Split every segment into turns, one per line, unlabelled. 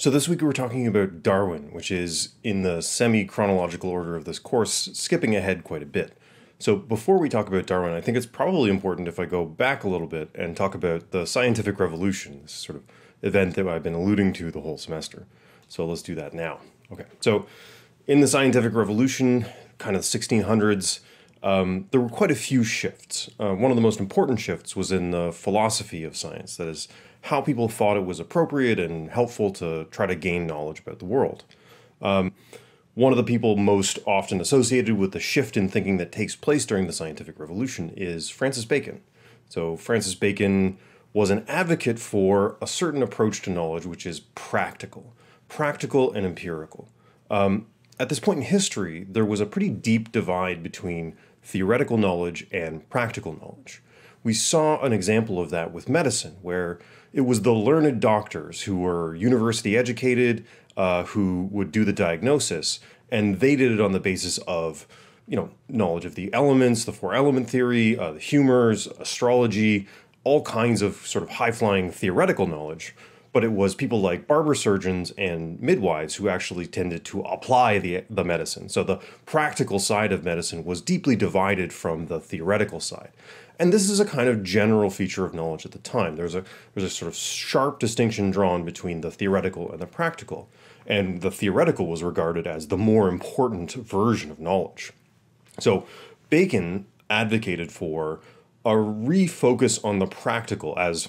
So, this week we're talking about Darwin, which is in the semi chronological order of this course, skipping ahead quite a bit. So, before we talk about Darwin, I think it's probably important if I go back a little bit and talk about the scientific revolution, this sort of event that I've been alluding to the whole semester. So, let's do that now. Okay. So, in the scientific revolution, kind of the 1600s, um, there were quite a few shifts. Uh, one of the most important shifts was in the philosophy of science, that is, how people thought it was appropriate and helpful to try to gain knowledge about the world. Um, one of the people most often associated with the shift in thinking that takes place during the scientific revolution is Francis Bacon. So, Francis Bacon was an advocate for a certain approach to knowledge which is practical, practical and empirical. Um, at this point in history, there was a pretty deep divide between theoretical knowledge and practical knowledge. We saw an example of that with medicine, where it was the learned doctors who were university educated uh, who would do the diagnosis, and they did it on the basis of you know knowledge of the elements, the four element theory, uh, the humors, astrology, all kinds of sort of high flying theoretical knowledge. But it was people like barber surgeons and midwives who actually tended to apply the, the medicine. So the practical side of medicine was deeply divided from the theoretical side. And this is a kind of general feature of knowledge at the time. There's a, there's a sort of sharp distinction drawn between the theoretical and the practical. And the theoretical was regarded as the more important version of knowledge. So Bacon advocated for a refocus on the practical as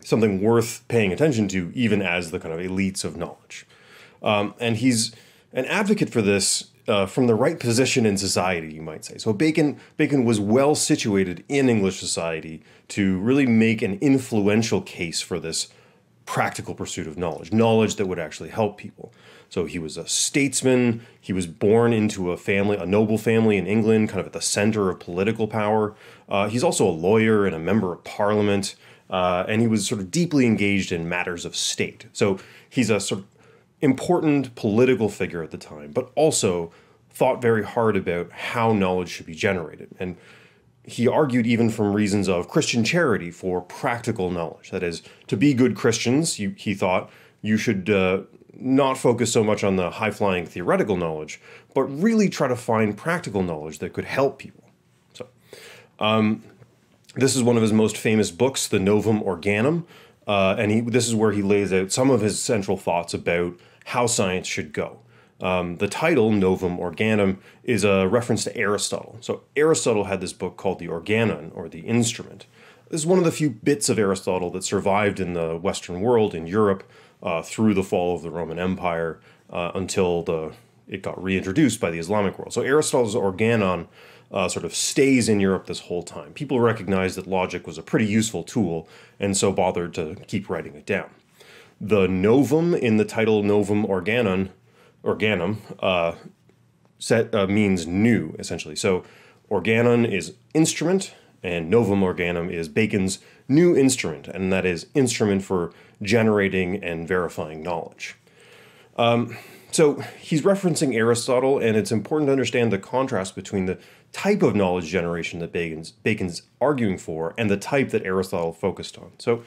something worth paying attention to, even as the kind of elites of knowledge. Um, and he's an advocate for this uh, from the right position in society, you might say. So Bacon Bacon was well situated in English society to really make an influential case for this practical pursuit of knowledge, knowledge that would actually help people. So he was a statesman. He was born into a family, a noble family in England, kind of at the center of political power. Uh, he's also a lawyer and a member of parliament, uh, and he was sort of deeply engaged in matters of state. So he's a sort of important political figure at the time, but also thought very hard about how knowledge should be generated. And he argued even from reasons of Christian charity for practical knowledge. That is, to be good Christians, you, he thought, you should uh, not focus so much on the high flying theoretical knowledge, but really try to find practical knowledge that could help people. So, um, this is one of his most famous books, the Novum Organum, uh, and he, this is where he lays out some of his central thoughts about how science should go. Um, the title, Novum Organum, is a reference to Aristotle. So Aristotle had this book called The Organon, or The Instrument. This is one of the few bits of Aristotle that survived in the Western world, in Europe, uh, through the fall of the Roman Empire uh, until the it got reintroduced by the Islamic world. So Aristotle's Organon uh, sort of stays in Europe this whole time. People recognized that logic was a pretty useful tool and so bothered to keep writing it down the novum in the title novum organum, organum uh, set uh, means new essentially. So organum is instrument, and novum organum is Bacon's new instrument, and that is instrument for generating and verifying knowledge. Um, so he's referencing Aristotle, and it's important to understand the contrast between the type of knowledge generation that Bacon's, Bacon's arguing for and the type that Aristotle focused on. So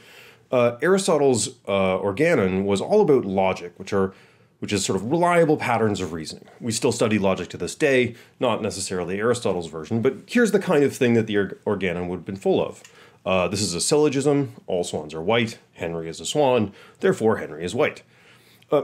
uh, Aristotle's uh, Organon was all about logic, which are which is sort of reliable patterns of reasoning. We still study logic to this day, not necessarily Aristotle's version, but here's the kind of thing that the Organon would have been full of. Uh, this is a syllogism. All swans are white. Henry is a swan. Therefore, Henry is white. Uh,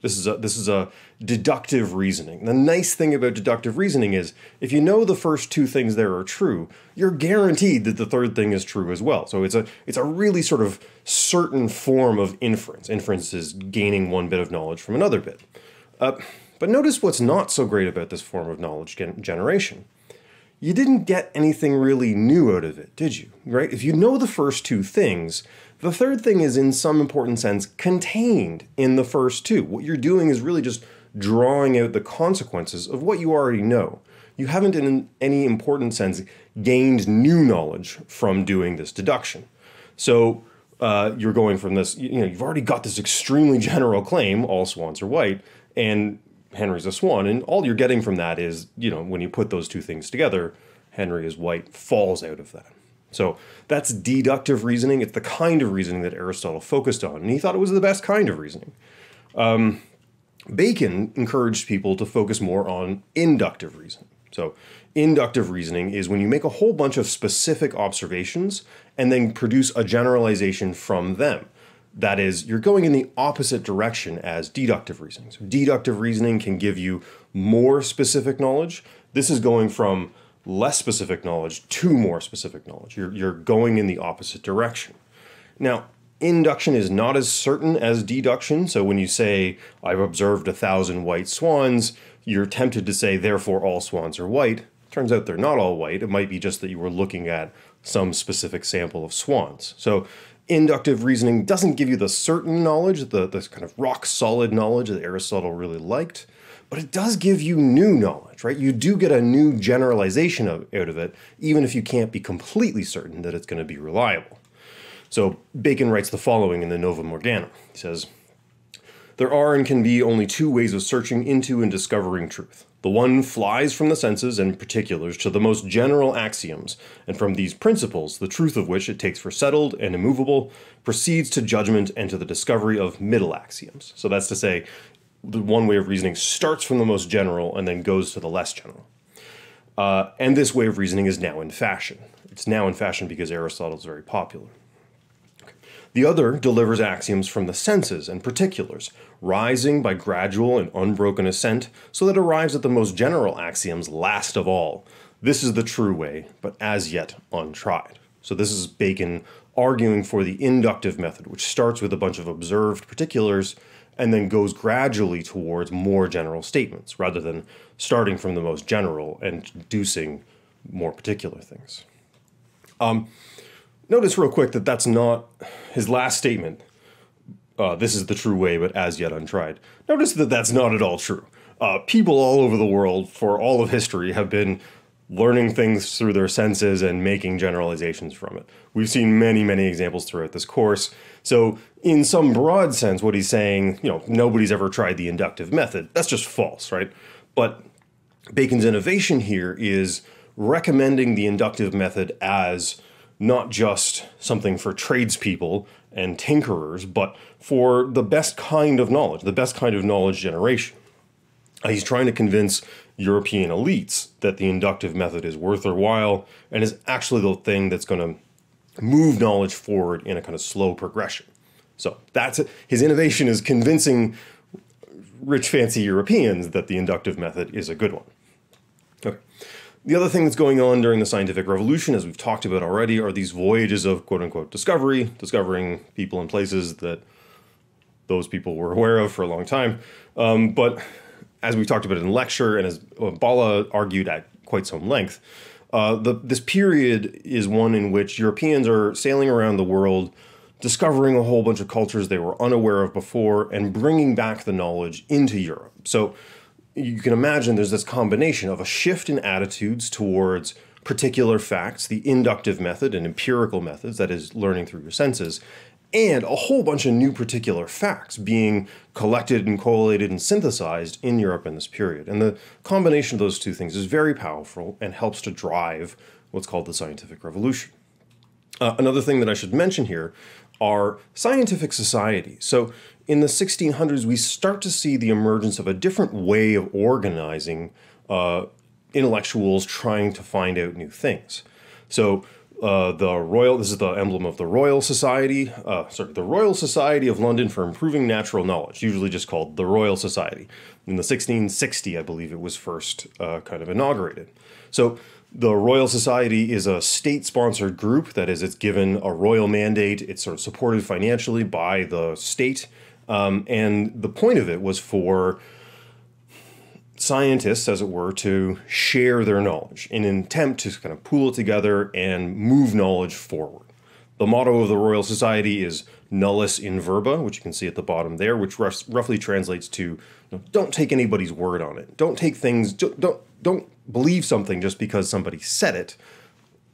this is a this is a deductive reasoning. The nice thing about deductive reasoning is if you know the first two things there are true, you're guaranteed that the third thing is true as well. So it's a it's a really sort of certain form of inference. Inference is gaining one bit of knowledge from another bit. Uh, but notice what's not so great about this form of knowledge gen generation. You didn't get anything really new out of it, did you? Right? If you know the first two things, the third thing is in some important sense contained in the first two. What you're doing is really just drawing out the consequences of what you already know. You haven't, in any important sense, gained new knowledge from doing this deduction. So uh, you're going from this, you know, you've already got this extremely general claim, all swans are white, and Henry's a swan, and all you're getting from that is, you know, when you put those two things together, Henry is white falls out of that. So that's deductive reasoning. It's the kind of reasoning that Aristotle focused on, and he thought it was the best kind of reasoning. Um, Bacon encouraged people to focus more on inductive reasoning. So, inductive reasoning is when you make a whole bunch of specific observations and then produce a generalization from them. That is, you're going in the opposite direction as deductive reasoning. So, deductive reasoning can give you more specific knowledge. This is going from less specific knowledge to more specific knowledge. You're, you're going in the opposite direction. Now, induction is not as certain as deduction. So when you say, I've observed a thousand white swans, you're tempted to say, therefore all swans are white. Turns out they're not all white. It might be just that you were looking at some specific sample of swans. So inductive reasoning doesn't give you the certain knowledge, the, the kind of rock solid knowledge that Aristotle really liked, but it does give you new knowledge, right? You do get a new generalization of, out of it, even if you can't be completely certain that it's going to be reliable. So Bacon writes the following in the Nova Morgana. He says, There are and can be only two ways of searching into and discovering truth. The one flies from the senses and particulars to the most general axioms, and from these principles, the truth of which it takes for settled and immovable, proceeds to judgment and to the discovery of middle axioms. So that's to say, the one way of reasoning starts from the most general and then goes to the less general. Uh, and this way of reasoning is now in fashion. It's now in fashion because Aristotle is very popular. The other delivers axioms from the senses and particulars, rising by gradual and unbroken ascent, so that it arrives at the most general axioms last of all. This is the true way, but as yet untried. So this is Bacon arguing for the inductive method, which starts with a bunch of observed particulars and then goes gradually towards more general statements, rather than starting from the most general and deducing more particular things. Um, Notice real quick that that's not his last statement. Uh, this is the true way, but as yet untried. Notice that that's not at all true. Uh, people all over the world, for all of history, have been learning things through their senses and making generalizations from it. We've seen many, many examples throughout this course. So, in some broad sense, what he's saying, you know, nobody's ever tried the inductive method. That's just false, right? But Bacon's innovation here is recommending the inductive method as not just something for tradespeople and tinkerers, but for the best kind of knowledge, the best kind of knowledge generation. Uh, he's trying to convince European elites that the inductive method is worth their while and is actually the thing that's going to move knowledge forward in a kind of slow progression. So that's it. his innovation is convincing rich fancy Europeans that the inductive method is a good one. The other thing that's going on during the scientific revolution, as we've talked about already, are these voyages of quote unquote discovery, discovering people and places that those people were aware of for a long time. Um, but as we have talked about in lecture, and as uh, Bala argued at quite some length, uh, the, this period is one in which Europeans are sailing around the world, discovering a whole bunch of cultures they were unaware of before, and bringing back the knowledge into Europe. So you can imagine there's this combination of a shift in attitudes towards particular facts, the inductive method and empirical methods, that is, learning through your senses, and a whole bunch of new particular facts being collected and collated and synthesized in Europe in this period. And the combination of those two things is very powerful and helps to drive what's called the scientific revolution. Uh, another thing that I should mention here are scientific societies. So in the 1600s, we start to see the emergence of a different way of organizing uh, intellectuals trying to find out new things. So uh, the Royal, this is the emblem of the Royal Society, uh, sorry, the Royal Society of London for Improving Natural Knowledge, usually just called the Royal Society. In the 1660, I believe it was first uh, kind of inaugurated. So the Royal Society is a state sponsored group, that is, it's given a royal mandate, it's sort of supported financially by the state um, and the point of it was for scientists, as it were, to share their knowledge in an attempt to kind of pool it together and move knowledge forward. The motto of the Royal Society is nullus in verba, which you can see at the bottom there, which roughly translates to you know, don't take anybody's word on it. Don't take things, don't, don't, don't believe something just because somebody said it.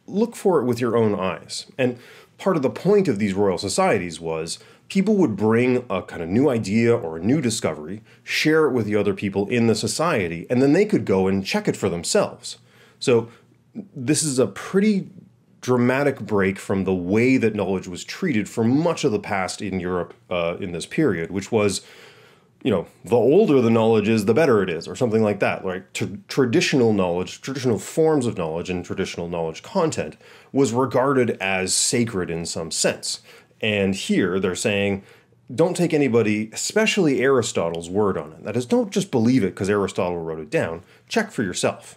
Look for it with your own eyes. And part of the point of these Royal Societies was people would bring a kind of new idea or a new discovery, share it with the other people in the society, and then they could go and check it for themselves. So this is a pretty dramatic break from the way that knowledge was treated for much of the past in Europe uh, in this period, which was, you know, the older the knowledge is, the better it is, or something like that. Like traditional knowledge, traditional forms of knowledge, and traditional knowledge content was regarded as sacred in some sense. And here they're saying, don't take anybody, especially Aristotle's word on it. That is, don't just believe it because Aristotle wrote it down. Check for yourself.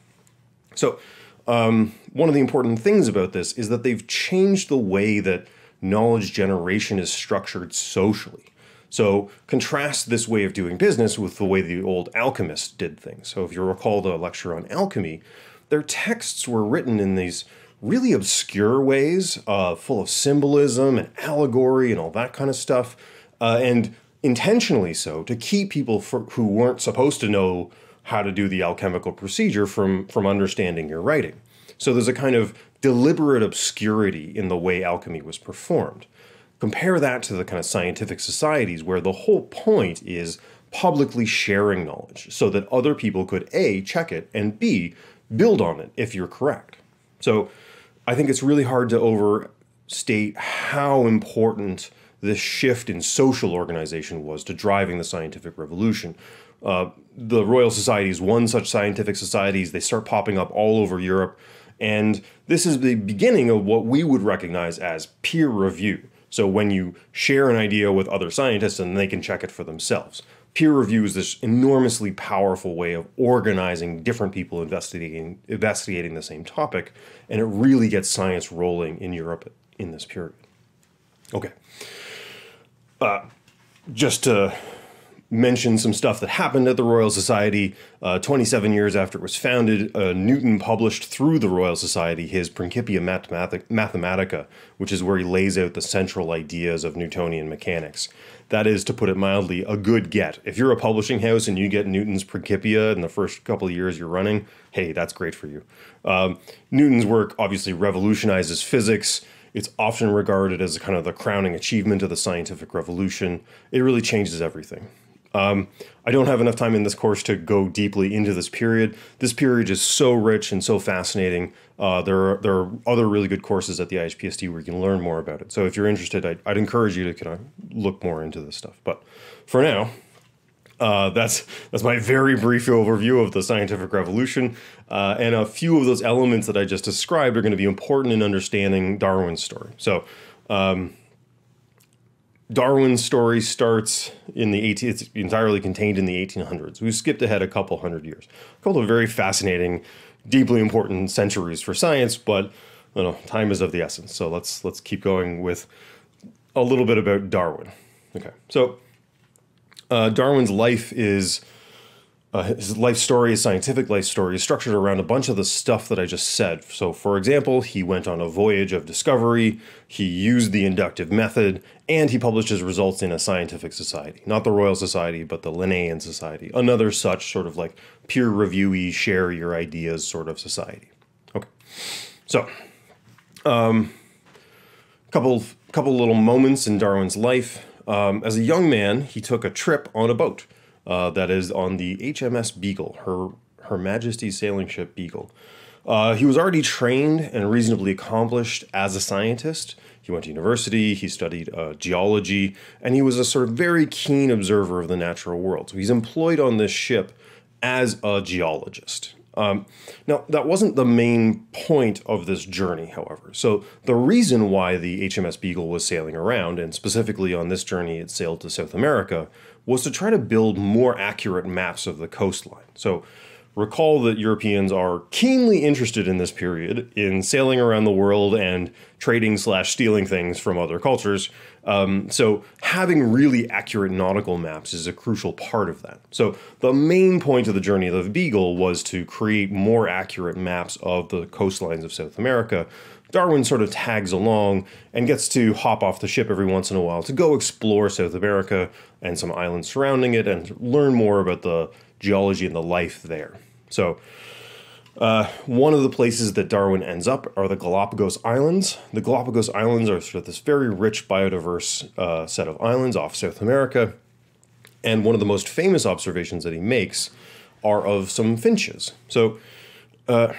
So, um, one of the important things about this is that they've changed the way that knowledge generation is structured socially. So, contrast this way of doing business with the way the old alchemists did things. So, if you recall the lecture on alchemy, their texts were written in these really obscure ways, uh, full of symbolism and allegory and all that kind of stuff, uh, and intentionally so to keep people for, who weren't supposed to know how to do the alchemical procedure from from understanding your writing. So there's a kind of deliberate obscurity in the way alchemy was performed. Compare that to the kind of scientific societies where the whole point is publicly sharing knowledge so that other people could A, check it, and B, build on it if you're correct. So I think it's really hard to overstate how important this shift in social organization was to driving the scientific revolution. Uh, the Royal Society is one such scientific society. They start popping up all over Europe. And this is the beginning of what we would recognize as peer review. So when you share an idea with other scientists and they can check it for themselves peer review is this enormously powerful way of organizing different people investigating investigating the same topic, and it really gets science rolling in Europe in this period. Okay. Uh, just to Mentioned some stuff that happened at the Royal Society. Uh, 27 years after it was founded, uh, Newton published through the Royal Society his Principia Mathematica, which is where he lays out the central ideas of Newtonian mechanics. That is, to put it mildly, a good get. If you're a publishing house and you get Newton's Principia in the first couple of years you're running, hey, that's great for you. Um, Newton's work obviously revolutionizes physics. It's often regarded as kind of the crowning achievement of the scientific revolution. It really changes everything. Um, I don't have enough time in this course to go deeply into this period. This period is so rich and so fascinating. Uh, there, are, there are other really good courses at the IHPSD where you can learn more about it. So if you're interested, I, would encourage you to kind of look more into this stuff. But for now, uh, that's that's my very brief overview of the scientific revolution, uh, and a few of those elements that I just described are going to be important in understanding Darwin's story. So. Um, Darwin's story starts in the 18, it's entirely contained in the 1800s. We've skipped ahead a couple hundred years. A couple of very fascinating, deeply important centuries for science, but you know, time is of the essence. So let's let's keep going with a little bit about Darwin. Okay, so uh, Darwin's life is uh, his life story, his scientific life story, is structured around a bunch of the stuff that I just said. So, for example, he went on a voyage of discovery, he used the inductive method, and he published his results in a scientific society. Not the Royal Society, but the Linnaean Society. Another such sort of like peer reviewy, share your ideas sort of society. Okay. So, um, couple couple little moments in Darwin's life. Um, as a young man, he took a trip on a boat uh, that is on the HMS Beagle, her Her Majesty's sailing ship Beagle. Uh, he was already trained and reasonably accomplished as a scientist. He went to university, he studied uh, geology, and he was a sort of very keen observer of the natural world. So he's employed on this ship as a geologist. Um, now, that wasn't the main point of this journey, however. So, the reason why the HMS Beagle was sailing around, and specifically on this journey it sailed to South America, was to try to build more accurate maps of the coastline. So recall that Europeans are keenly interested in this period in sailing around the world and trading slash stealing things from other cultures. Um, so having really accurate nautical maps is a crucial part of that. So the main point of the journey of the Beagle was to create more accurate maps of the coastlines of South America Darwin sort of tags along and gets to hop off the ship every once in a while to go explore South America and some islands surrounding it and learn more about the geology and the life there. So, uh, one of the places that Darwin ends up are the Galapagos Islands. The Galapagos Islands are sort of this very rich, biodiverse uh, set of islands off South America. And one of the most famous observations that he makes are of some finches. So, uh,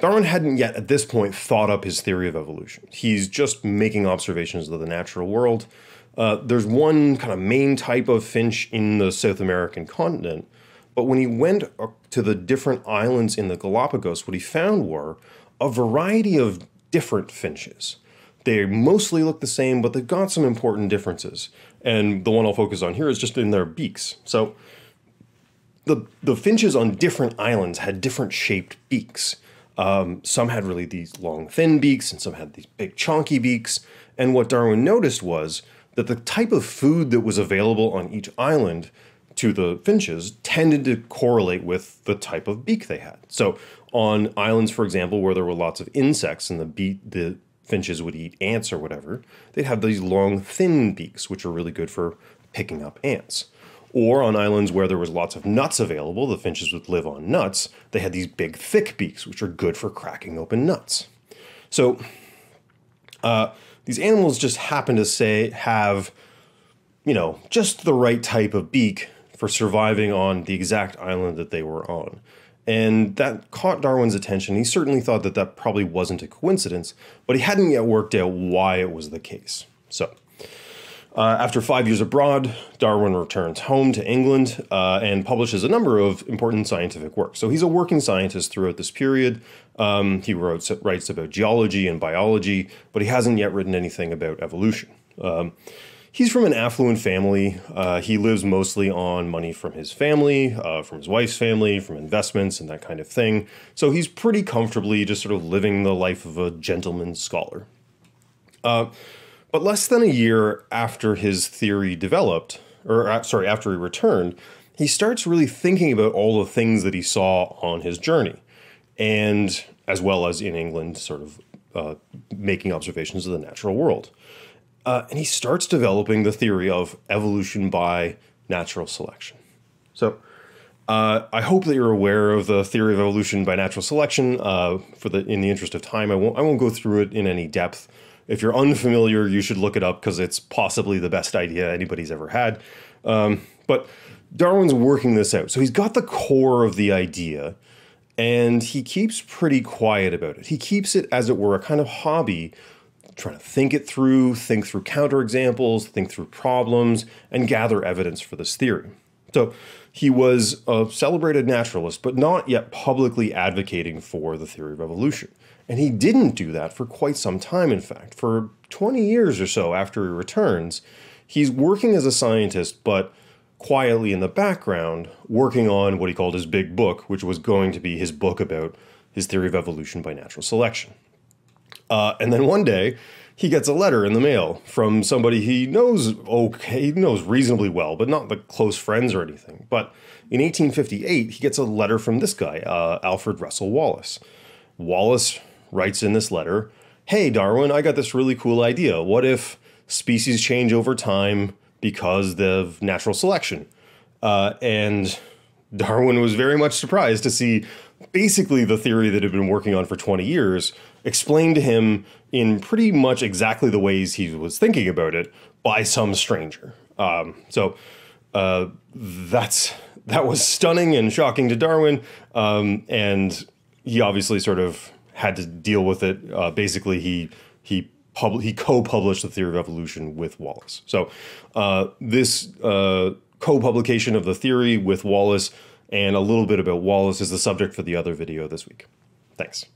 Darwin hadn't yet at this point thought up his theory of evolution. He's just making observations of the natural world. Uh, there's one kind of main type of finch in the South American continent, but when he went to the different islands in the Galapagos, what he found were a variety of different finches. They mostly look the same, but they've got some important differences. And the one I'll focus on here is just in their beaks. So the, the finches on different islands had different shaped beaks. Um, some had really these long, thin beaks, and some had these big, chunky beaks. And what Darwin noticed was that the type of food that was available on each island to the finches tended to correlate with the type of beak they had. So, on islands, for example, where there were lots of insects and the beak, the finches would eat ants or whatever, they'd have these long, thin beaks, which are really good for picking up ants. Or on islands where there was lots of nuts available, the finches would live on nuts, they had these big thick beaks, which are good for cracking open nuts. So uh, these animals just happen to say have, you know, just the right type of beak for surviving on the exact island that they were on. And that caught Darwin's attention. He certainly thought that that probably wasn't a coincidence, but he hadn't yet worked out why it was the case. So uh, after five years abroad, Darwin returns home to England uh, and publishes a number of important scientific works. So he's a working scientist throughout this period. Um, he wrote, writes about geology and biology, but he hasn't yet written anything about evolution. Um, he's from an affluent family. Uh, he lives mostly on money from his family, uh, from his wife's family, from investments, and that kind of thing. So he's pretty comfortably just sort of living the life of a gentleman scholar. Uh, but less than a year after his theory developed, or uh, sorry, after he returned, he starts really thinking about all the things that he saw on his journey, and as well as in England, sort of uh, making observations of the natural world. Uh, and he starts developing the theory of evolution by natural selection. So, uh, I hope that you're aware of the theory of evolution by natural selection. Uh, for the in the interest of time, I won't I won't go through it in any depth. If you're unfamiliar, you should look it up because it's possibly the best idea anybody's ever had. Um, but Darwin's working this out. So he's got the core of the idea and he keeps pretty quiet about it. He keeps it, as it were, a kind of hobby, trying to think it through, think through counterexamples, think through problems, and gather evidence for this theory. So he was a celebrated naturalist, but not yet publicly advocating for the theory of evolution. And he didn't do that for quite some time, in fact. For 20 years or so after he returns, he's working as a scientist, but quietly in the background, working on what he called his big book, which was going to be his book about his theory of evolution by natural selection. Uh, and then one day, he gets a letter in the mail from somebody he knows okay, he knows reasonably well, but not like close friends or anything. But in 1858, he gets a letter from this guy, uh, Alfred Russel Wallace. Wallace writes in this letter Hey, Darwin, I got this really cool idea. What if species change over time because of natural selection? Uh, and Darwin was very much surprised to see basically the theory that had been working on for 20 years explained to him in pretty much exactly the ways he was thinking about it by some stranger. Um, so uh, that's that was stunning and shocking to Darwin, um, and he obviously sort of had to deal with it. Uh, basically, he he pub- he co-published the theory of evolution with Wallace. So uh, this uh, co-publication of the theory with Wallace and a little bit about Wallace is the subject for the other video this week. Thanks.